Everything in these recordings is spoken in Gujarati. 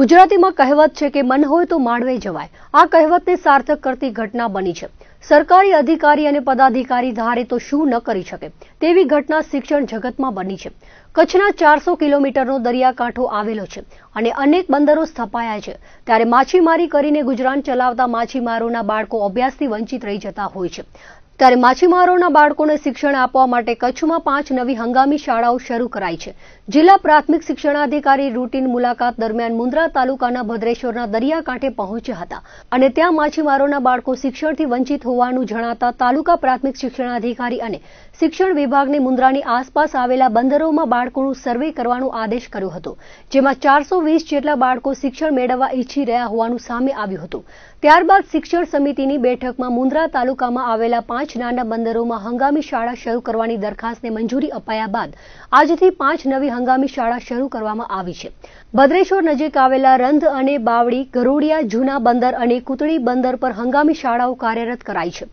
ગુજરાતીમાં કહેવત છે કે મન હોય તો માંડવે જવાય આ કહેવતને સાર્થક કરતી ઘટના બની છે સરકારી અધિકારી અને પદાધિકારી ધારે તો શું ન કરી શકે તેવી ઘટના શિક્ષણ જગતમાં બની છે કચ્છના ચારસો કિલોમીટરનો દરિયાકાંઠો આવેલો છે અને અનેક બંદરો સ્થપાયા છે ત્યારે માછીમારી કરીને ગુજરાન ચલાવતા માછીમારોના બાળકો અભ્યાસથી વંચિત રહી જતા હોય છે ત્યારે માછીમારોના બાળકોને શિક્ષણ આપવા માટે કચ્છમાં પાંચ નવી હંગામી શાળાઓ શરૂ કરાઈ છે જિલ્લા પ્રાથમિક શિક્ષણાધિકારી રૂટીન મુલાકાત દરમિયાન મુન્દ્રા તાલુકાના ભદ્રેશ્વરના દરિયાકાંઠે પહોંચ્યા હતા અને ત્યાં માછીમારોના બાળકો શિક્ષણથી વંચિત હોવાનું જણાતા તાલુકા પ્રાથમિક શિક્ષણાધિકારી અને શિક્ષણ વિભાગને મુન્દ્રાની આસપાસ આવેલા બંદરોમાં બાળકોનું સર્વે કરવાનો આદેશ કર્યો હતો જેમાં ચારસો જેટલા બાળકો શિક્ષણ મેળવવા ઈચ્છી રહ્યા હોવાનું સામે આવ્યું હતું ત્યારબાદ શિક્ષણ સમિતિની બેઠકમાં મુન્દ્રા તાલુકામાં આવેલા પાંચ કચ્છના બંદરોમાં હંગામી શાળા શરૂ કરવાની દરખાસ્તને મંજૂરી અપાયા બાદ આજથી પાંચ નવી હંગામી શાળા શરૂ કરવામાં આવી છે ભદ્રેશ્વર નજીક આવેલા રંધ અને બાવળી ગરોડિયા જૂના બંદર અને કુતળી બંદર પર હંગામી શાળાઓ કાર્યરત કરાઈ છે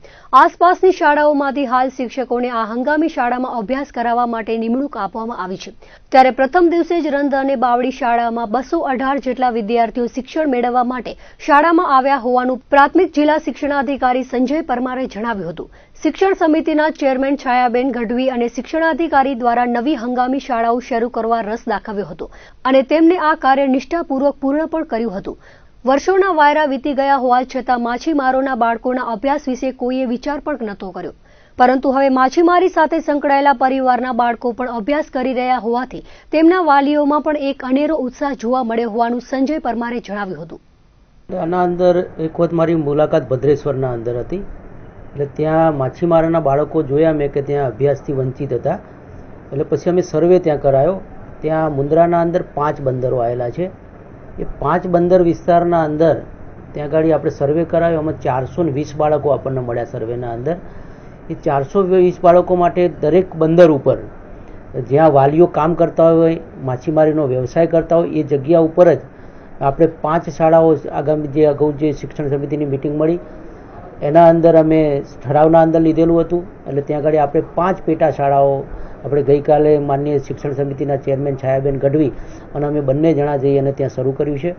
આસપાસની શાળાઓમાંથી હાલ શિક્ષકોને આ હંગામી શાળામાં અભ્યાસ કરાવવા માટે નિમણૂક આપવામાં આવી છે ત્યારે પ્રથમ દિવસે જ રંધ અને બાવળી શાળામાં બસો અઢાર જેટલા વિદ્યાર્થીઓ શિક્ષણ મેળવવા માટે શાળામાં આવ્યા હોવાનું પ્રાથમિક જિલ્લા શિક્ષણાધિકારી સંજય પરમારે જણાવ્યું હતું શિક્ષણ સમિતિના ચેરમેન છાયાબેન ગઢવી અને શિક્ષણાધિકારી દ્વારા નવી હંગામી શાળાઓ શરૂ કરવા રસ દાખવ્યો હતો અને તેમને આ કાર્ય નિષ્ઠાપૂર્વક પૂર્ણ પણ કર્યું હતું વર્ષોના વાયરા વીતી ગયા હોવા છતાં માછીમારોના બાળકોના અભ્યાસ વિશે કોઈએ વિચાર પણ નહોતો કર્યો પરંતુ હવે માછીમારી સાથે સંકળાયેલા પરિવારના બાળકો પણ અભ્યાસ કરી રહ્યા હોવાથી તેમના વાલીઓમાં પણ એક અનેરો ઉત્સાહ જોવા મળ્યો હોવાનું સંજય પરમારે જણાવ્યું હતું આના અંદર એક વખત મારી મુલાકાત ભદ્રેશ્વરના અંદર હતી એટલે ત્યાં માછીમારોના બાળકો જોયા મેં કે ત્યાં અભ્યાસથી વંચિત હતા એટલે પછી અમે સર્વે ત્યાં કરાયો ત્યાં મુન્દ્રાના અંદર પાંચ બંદરો આવેલા છે એ પાંચ બંદર વિસ્તારના અંદર ત્યાં આગળ આપણે સર્વે કરાયો એમાં ચારસો ને વીસ બાળકો આપણને મળ્યા સર્વેના અંદર એ ચારસો વીસ બાળકો માટે દરેક બંદર ઉપર જ્યાં વાલીઓ કામ કરતા હોય માછીમારીનો વ્યવસાય કરતા હોય એ જગ્યા ઉપર જ આપણે પાંચ શાળાઓ આગામી જે અગાઉ જે શિક્ષણ સમિતિની મિટિંગ મળી એના અંદર અમે ઠરાવના અંદર લીધેલું હતું એટલે ત્યાં આગળ આપણે પાંચ પેટા શાળાઓ આપણે ગઈકાલે માનનીય શિક્ષણ સમિતિના ચેરમેન છાયાબેન ગઢવી અને અમે બંને જણા જઈ અને ત્યાં શરૂ કર્યું છે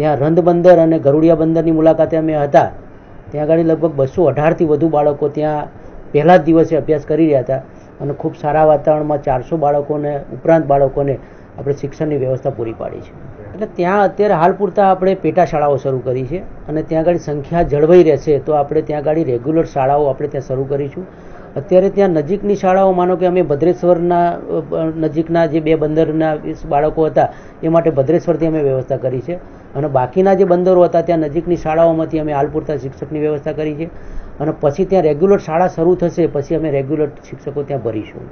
ત્યાં રંધ બંદર અને ગરુડિયા બંદરની મુલાકાતે અમે હતા ત્યાં આગળ લગભગ બસો અઢારથી વધુ બાળકો ત્યાં પહેલા જ દિવસે અભ્યાસ કરી રહ્યા હતા અને ખૂબ સારા વાતાવરણમાં ચારસો બાળકોને ઉપરાંત બાળકોને આપણે શિક્ષણની વ્યવસ્થા પૂરી પાડી છે એટલે ત્યાં અત્યારે હાલ પૂરતા આપણે પેટા શાળાઓ શરૂ કરી છે અને ત્યાં ગાડી સંખ્યા જળવાઈ રહેશે તો આપણે ત્યાં ગાડી રેગ્યુલર શાળાઓ આપણે ત્યાં શરૂ કરીશું અત્યારે ત્યાં નજીકની શાળાઓ માનો કે અમે ભદ્રેશ્વરના નજીકના જે બે બંદરના બાળકો હતા એ માટે ભદ્રેશ્વરથી અમે વ્યવસ્થા કરી છે અને બાકીના જે બંદરો હતા ત્યાં નજીકની શાળાઓમાંથી અમે હાલ પૂરતા શિક્ષકની વ્યવસ્થા કરી છે અને પછી ત્યાં રેગ્યુલર શાળા શરૂ થશે પછી અમે રેગ્યુલર શિક્ષકો ત્યાં ભરીશું